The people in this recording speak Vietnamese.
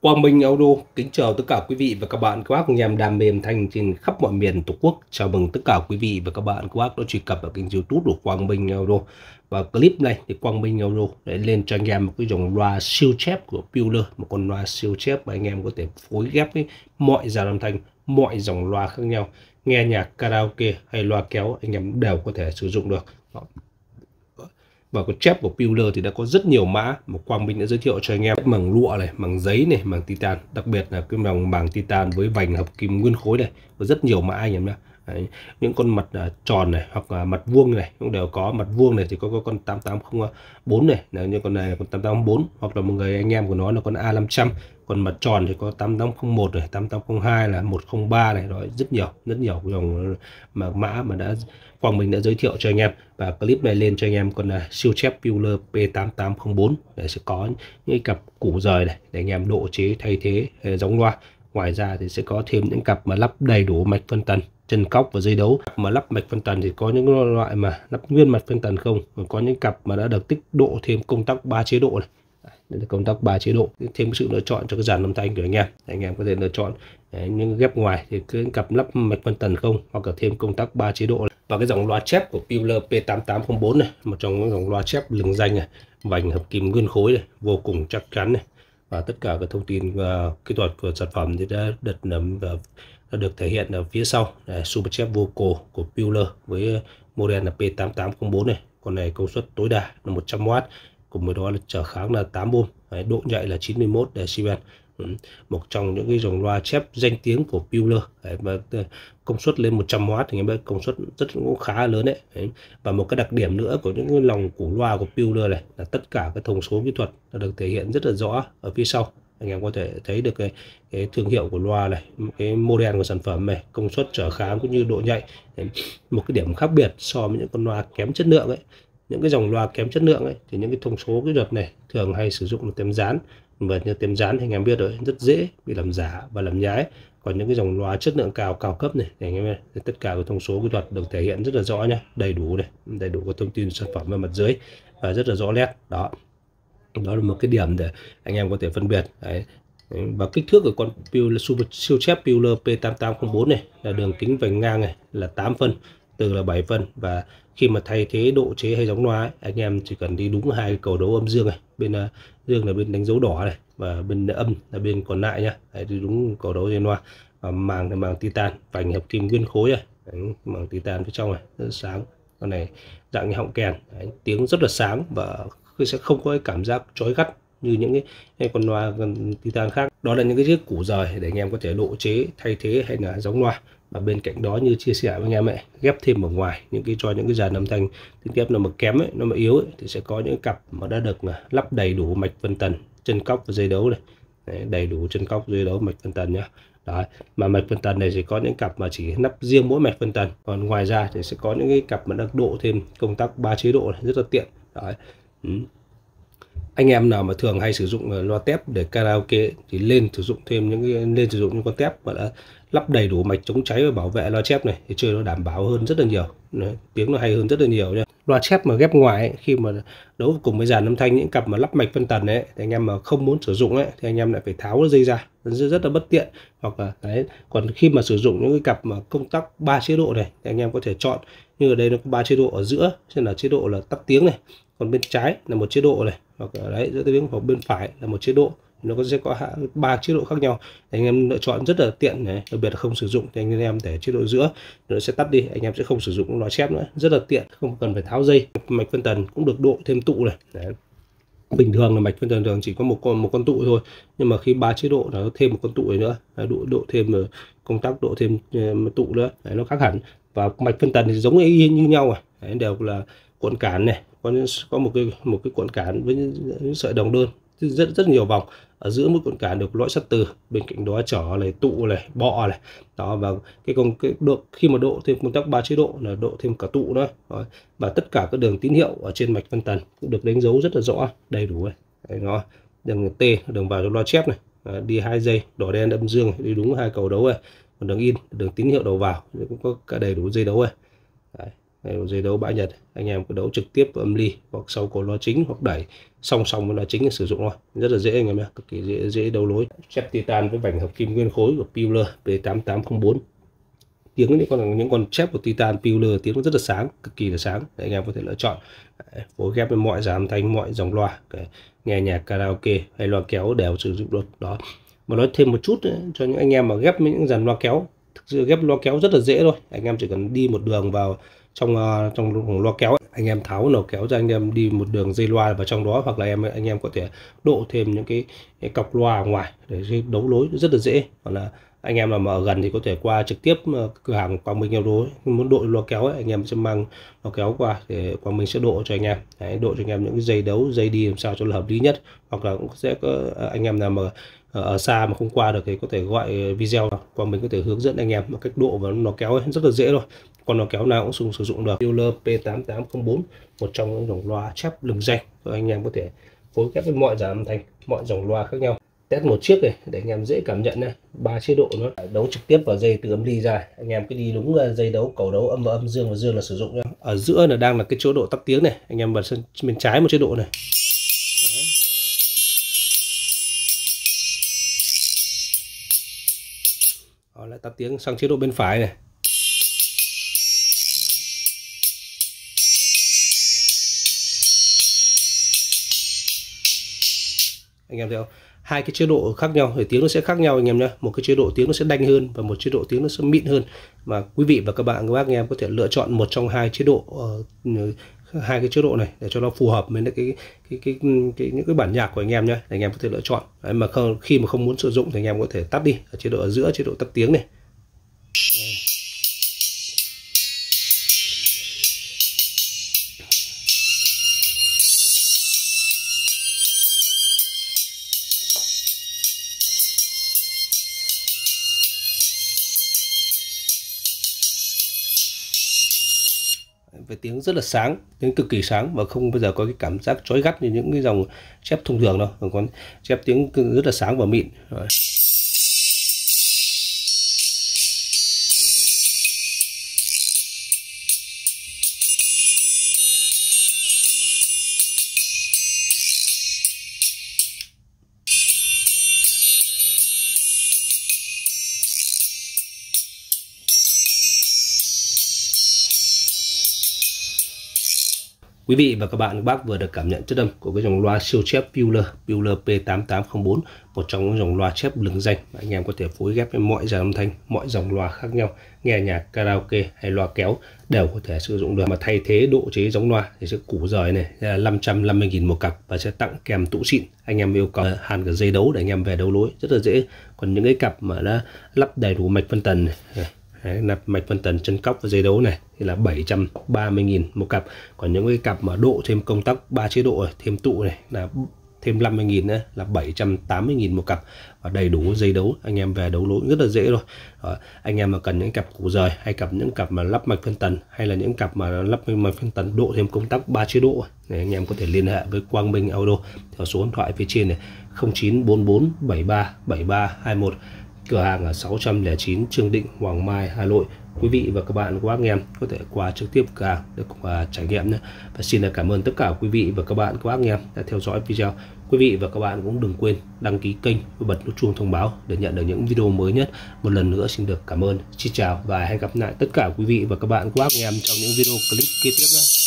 Quang Minh Audio kính chào tất cả quý vị và các bạn các bác anh em đam mê âm thanh trên khắp mọi miền Tổ quốc. Chào mừng tất cả quý vị và các bạn các bác đã truy cập vào kênh YouTube của Quang Minh Audio. Và clip này thì Quang Minh Audio để lên cho anh em một cái dòng loa siêu chép của Puler, một con loa siêu chép mà anh em có thể phối ghép với mọi dàn âm thanh, mọi dòng loa khác nhau, nghe nhạc karaoke hay loa kéo anh em đều có thể sử dụng được và có chép của Builder thì đã có rất nhiều mã mà Quang Minh đã giới thiệu cho anh em màng lụa này, màng giấy này, màng titan, đặc biệt là cái màng màng titan với vành hợp kim nguyên khối này có rất nhiều mã anh em nhé. Đấy, những con mặt à, tròn này hoặc là mặt vuông này cũng đều có mặt vuông này thì có, có con 8804 này là như con này là con 884 hoặc là một người anh em của nó là con A500 còn mặt tròn thì có 8801 này 8802 là 103 này đó rất nhiều rất nhiều dòng mà mã mà đã Quang Minh đã giới thiệu cho anh em và clip này lên cho anh em còn là siêu chép Puler P8804 để sẽ có những cặp củ rời này để anh em độ chế thay thế à, giống loa ngoài ra thì sẽ có thêm những cặp mà lắp đầy đủ mạch phân tần chân cóc và dây đấu mà lắp mạch phân tần thì có những loại mà lắp nguyên mạch phân tần không còn có những cặp mà đã được tích độ thêm công tắc ba chế độ này đây là công tắc ba chế độ thêm sự lựa chọn cho cái dàn âm thanh của anh em anh em có thể lựa chọn Đấy, à, những ghép ngoài thì cứ cặp lắp mạch phân tần không hoặc là thêm công tắc ba chế độ và cái dòng loa chép của Peeler P8804 này một trong những dòng loa chép lừng danh này vành hợp kim nguyên khối này vô cùng chắc chắn này và tất cả các thông tin và kỹ thuật của sản phẩm thì đã được à, đã được thể hiện ở phía sau này, super chép vô cổ của Peeler với à, model là P8804 này con này công suất tối đa là 100W cùng với đó là trở kháng là 8 ohm Đấy, độ nhạy là 91 decibel ừ, một trong những cái dòng loa chép danh tiếng của Bueller đấy, và ờ, công suất lên 100W thì em công suất rất cũng khá lớn đấy. đấy và một cái đặc điểm nữa của những cái lòng củ loa của Bueller này là tất cả các thông số kỹ thuật được thể hiện rất là rõ ở phía sau anh em có thể thấy được cái, cái thương hiệu của loa này cái model của sản phẩm này công suất trở kháng cũng như độ nhạy đấy. một cái điểm khác biệt so với những con loa kém chất lượng ấy những cái dòng loa kém chất lượng ấy thì những cái thông số kỹ thuật này thường hay sử dụng là tem dán và như tem dán thì anh em biết rồi rất dễ bị làm giả và làm nhái còn những cái dòng loa chất lượng cao cao cấp này thì anh em thì tất cả các thông số kỹ thuật được thể hiện rất là rõ nhá đầy đủ này đầy đủ các thông tin sản phẩm ở mặt dưới và rất là rõ nét đó đó là một cái điểm để anh em có thể phân biệt đấy và kích thước của con siêu chép Pewler P8804 này là đường kính vành ngang này là 8 phân từ là 7 phân và khi mà thay thế độ chế hay giống loa ấy, anh em chỉ cần đi đúng hai cầu đấu âm dương này bên uh, dương là bên đánh dấu đỏ này và bên âm là bên còn lại nhá Đấy, đi đúng cầu đấu trên loa và màng là màng titan vành hợp kim nguyên khối này Đấy, màng titan phía trong này rất sáng con này dạng như họng kèn Đấy, tiếng rất là sáng và sẽ không có cái cảm giác chói gắt như những cái con loa titan khác đó là những cái chiếc củ rời để anh em có thể độ chế thay thế hay là giống loa và bên cạnh đó như chia sẻ với anh em ấy ghép thêm ở ngoài những cái cho những cái dàn âm thanh tiếng kép nó mà kém ấy, nó mà yếu ấy, thì sẽ có những cặp mà đã được à, lắp đầy đủ mạch phân tần chân cóc và dây đấu này Đấy, đầy đủ chân cóc dây đấu mạch phân tần nhá Đấy. mà mạch phân tần này thì có những cặp mà chỉ lắp riêng mỗi mạch phân tần còn ngoài ra thì sẽ có những cái cặp mà đã độ thêm công tắc ba chế độ này, rất là tiện Đấy. Ừ. anh em nào mà thường hay sử dụng à, loa tép để karaoke thì lên sử dụng thêm những cái lên sử dụng những con tép mà đã lắp đầy đủ mạch chống cháy và bảo vệ loa chép này thì chơi nó đảm bảo hơn rất là nhiều Đấy, tiếng nó hay hơn rất là nhiều nha loa chép mà ghép ngoài ấy, khi mà đấu cùng với dàn âm thanh những cặp mà lắp mạch phân tần ấy thì anh em mà không muốn sử dụng ấy thì anh em lại phải tháo dây ra rất, rất là bất tiện hoặc là đấy còn khi mà sử dụng những cái cặp mà công tắc ba chế độ này thì anh em có thể chọn như ở đây nó có ba chế độ ở giữa nên là chế độ là tắt tiếng này còn bên trái là một chế độ này hoặc ở đấy giữa tiếng hoặc bên phải là một chế độ nó có sẽ có ba chế độ khác nhau anh em lựa chọn rất là tiện này đặc biệt là không sử dụng thì anh em để chế độ giữa nó sẽ tắt đi anh em sẽ không sử dụng loa chép nữa rất là tiện không cần phải tháo dây mạch phân tần cũng được độ thêm tụ này Đấy. bình thường là mạch phân tần thường chỉ có một con một con tụ thôi nhưng mà khi ba chế độ nó thêm một con tụ nữa độ độ thêm ờ, công tác độ thêm ờ, tụ nữa Đấy, nó khác hẳn và mạch phân tần thì giống y như nhau à Đấy, đều là cuộn cản này có có một cái một cái cuộn cản với sợi đồng đơn rất rất nhiều vòng ở giữa mỗi cuộn cản được lõi sắt từ bên cạnh đó trở này tụ này bọ này đó và cái công cái độ khi mà độ thêm công tắc ba chế độ là độ thêm cả tụ nữa đó. và tất cả các đường tín hiệu ở trên mạch phân tần cũng được đánh dấu rất là rõ đầy đủ này Đấy, nó đường t đường vào loa chép này à, đi hai dây đỏ đen âm dương đi đúng hai cầu đấu này còn đường in đường tín hiệu đầu vào cũng có cả đầy đủ dây đấu này dây đấu bãi nhật anh em cứ đấu trực tiếp âm ly hoặc sau cổ loa chính hoặc đẩy song song với loa chính để sử dụng thôi rất là dễ anh em nhé cực kỳ dễ dễ đấu lối chép titan với vành hợp kim nguyên khối của Pewler P8804 tiếng những con những con chép của titan Pewler tiếng rất là sáng cực kỳ là sáng để anh em có thể lựa chọn phối ghép với mọi giảm thanh mọi dòng loa nghe nhạc karaoke hay loa kéo đều sử dụng được đó mà nói thêm một chút nữa, cho những anh em mà ghép với những dàn loa kéo thực sự ghép loa kéo rất là dễ thôi anh em chỉ cần đi một đường vào trong ờ, trong loa kéo ấy. anh em tháo nổ kéo ra anh em đi một đường dây loa vào trong đó hoặc là em anh em có thể độ thêm những cái, cái cọc loa ở ngoài để đấu lối rất là dễ hoặc là ờ, anh em làm ở gần thì có thể qua trực tiếp ờ, cửa hàng Quang Minh Euro ấy. muốn đội loa kéo ấy, anh em sẽ mang loa kéo qua để Quang Minh sẽ độ cho anh em Đấy, độ cho anh em những cái dây đấu dây đi làm sao cho là hợp lý nhất hoặc là cũng sẽ có anh em nào mà Ờ, ở xa mà không qua được thì có thể gọi video và mình có thể hướng dẫn anh em một cách độ và nó kéo ấy, rất là dễ rồi còn nó kéo nào cũng sử dụng được Euler P8804 một trong những dòng loa chép lừng danh anh em có thể phối ghép với mọi dàn âm thanh mọi dòng loa khác nhau test một chiếc này để anh em dễ cảm nhận này ba chế độ nữa đấu trực tiếp vào dây từ âm ly ra anh em cứ đi đúng ờ, dây đấu cầu đấu âm và âm dương và dương là sử dụng nhá ở giữa là đang là cái chế độ tắt tiếng này anh em bật sang bên trái một chế độ này tắt tiếng sang chế độ bên phải này anh em thấy không hai cái chế độ khác nhau thì tiếng nó sẽ khác nhau anh em nhé một cái chế độ tiếng nó sẽ đanh hơn và một chế độ tiếng nó sẽ mịn hơn mà quý vị và các bạn các bác anh em có thể lựa chọn một trong hai chế độ uh, hai cái chế độ này để cho nó phù hợp với cái, cái, cái, cái, cái những cái bản nhạc của anh em nhé anh em có thể lựa chọn Đấy, mà không khi mà không muốn sử dụng thì anh em có thể tắt đi ở chế độ ở giữa chế độ tắt tiếng này với tiếng rất là sáng tiếng cực kỳ sáng và không bao giờ có cái cảm giác chói gắt như những cái dòng chép thông thường đâu còn chép tiếng rất là sáng và mịn Rồi. Quý vị và các bạn các bác vừa được cảm nhận chất âm của cái dòng loa siêu chép Bueller, Bueller P8804, một trong những dòng loa chép lừng danh mà anh em có thể phối ghép với mọi dàn âm thanh, mọi dòng loa khác nhau, nghe nhạc karaoke hay loa kéo đều có thể sử dụng được mà thay thế độ chế giống loa thì sẽ củ rời này là 550.000 một cặp và sẽ tặng kèm tụ xịn anh em yêu cầu hàn cả dây đấu để anh em về đấu lối rất là dễ còn những cái cặp mà đã lắp đầy đủ mạch phân tần này, Đấy, nạp mạch phân tần chân cóc và dây đấu này thì là 730.000 một cặp còn những cái cặp mà độ thêm công tắc ba chế độ thêm tụ này là thêm 50.000 nữa là 780.000 một cặp và đầy đủ dây đấu anh em về đấu lỗi rất là dễ rồi à, anh em mà cần những cặp củ rời hay cặp những cặp mà lắp mạch phân tần hay là những cặp mà lắp mạch phân tần độ thêm công tắc ba chế độ thì anh em có thể liên hệ với Quang Minh Auto theo số điện thoại phía trên này 0944 73 73 21 cửa hàng ở 609 Trương Định, Hoàng Mai, Hà Nội. Quý vị và các bạn, các bác em có thể qua trực tiếp cửa hàng để cùng à, trải nghiệm nhé. Và xin cảm ơn tất cả quý vị và các bạn, các bác em đã theo dõi video. Quý vị và các bạn cũng đừng quên đăng ký kênh và bật nút chuông thông báo để nhận được những video mới nhất. Một lần nữa xin được cảm ơn, xin chào và hẹn gặp lại tất cả quý vị và các bạn, các bác em trong những video clip kế tiếp nhé.